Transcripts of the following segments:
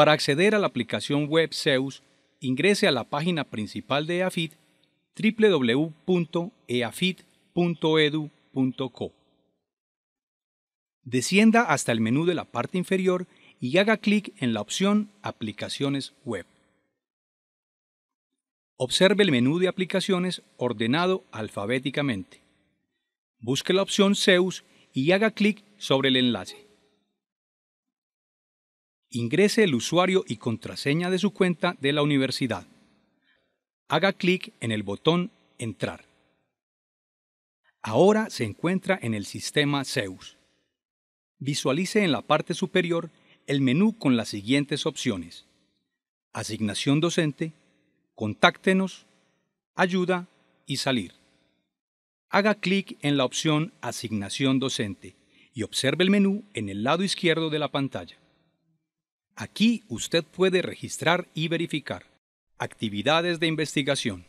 Para acceder a la aplicación web Zeus, ingrese a la página principal de EAFIT www.eafit.edu.co. Descienda hasta el menú de la parte inferior y haga clic en la opción Aplicaciones web. Observe el menú de aplicaciones ordenado alfabéticamente. Busque la opción Zeus y haga clic sobre el enlace. Ingrese el usuario y contraseña de su cuenta de la universidad. Haga clic en el botón Entrar. Ahora se encuentra en el sistema Zeus. Visualice en la parte superior el menú con las siguientes opciones. Asignación docente, Contáctenos, Ayuda y Salir. Haga clic en la opción Asignación docente y observe el menú en el lado izquierdo de la pantalla. Aquí usted puede registrar y verificar actividades de investigación,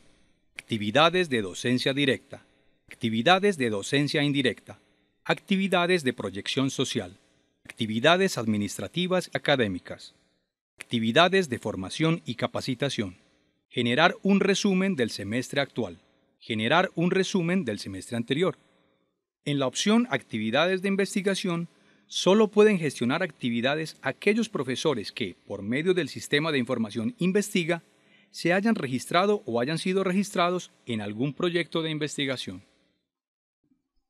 actividades de docencia directa, actividades de docencia indirecta, actividades de proyección social, actividades administrativas y académicas, actividades de formación y capacitación, generar un resumen del semestre actual, generar un resumen del semestre anterior. En la opción Actividades de investigación, solo pueden gestionar actividades aquellos profesores que, por medio del sistema de información investiga, se hayan registrado o hayan sido registrados en algún proyecto de investigación.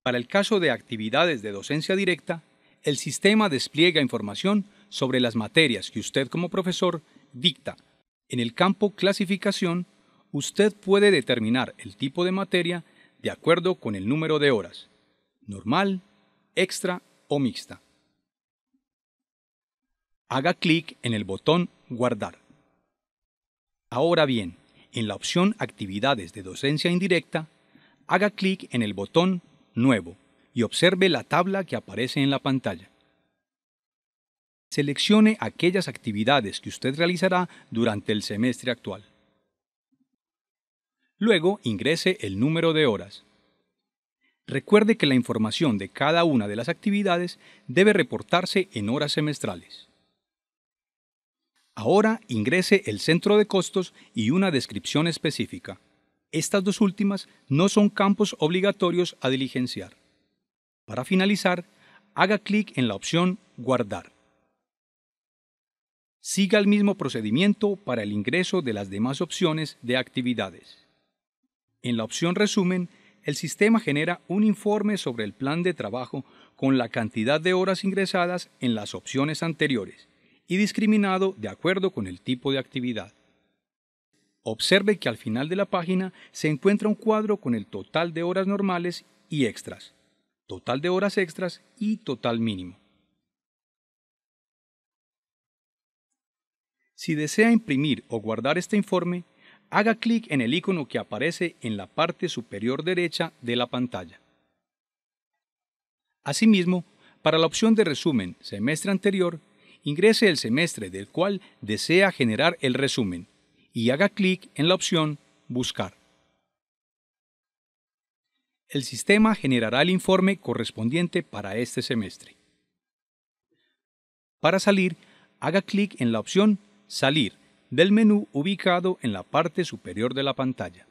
Para el caso de actividades de docencia directa, el sistema despliega información sobre las materias que usted como profesor dicta. En el campo clasificación, usted puede determinar el tipo de materia de acuerdo con el número de horas, normal, extra o mixta haga clic en el botón Guardar. Ahora bien, en la opción Actividades de docencia indirecta, haga clic en el botón Nuevo y observe la tabla que aparece en la pantalla. Seleccione aquellas actividades que usted realizará durante el semestre actual. Luego ingrese el número de horas. Recuerde que la información de cada una de las actividades debe reportarse en horas semestrales. Ahora ingrese el centro de costos y una descripción específica. Estas dos últimas no son campos obligatorios a diligenciar. Para finalizar, haga clic en la opción Guardar. Siga el mismo procedimiento para el ingreso de las demás opciones de actividades. En la opción Resumen, el sistema genera un informe sobre el plan de trabajo con la cantidad de horas ingresadas en las opciones anteriores y discriminado de acuerdo con el tipo de actividad. Observe que al final de la página se encuentra un cuadro con el total de horas normales y extras, total de horas extras y total mínimo. Si desea imprimir o guardar este informe, haga clic en el icono que aparece en la parte superior derecha de la pantalla. Asimismo, para la opción de resumen semestre anterior, ingrese el semestre del cual desea generar el resumen y haga clic en la opción Buscar. El sistema generará el informe correspondiente para este semestre. Para salir, haga clic en la opción Salir del menú ubicado en la parte superior de la pantalla.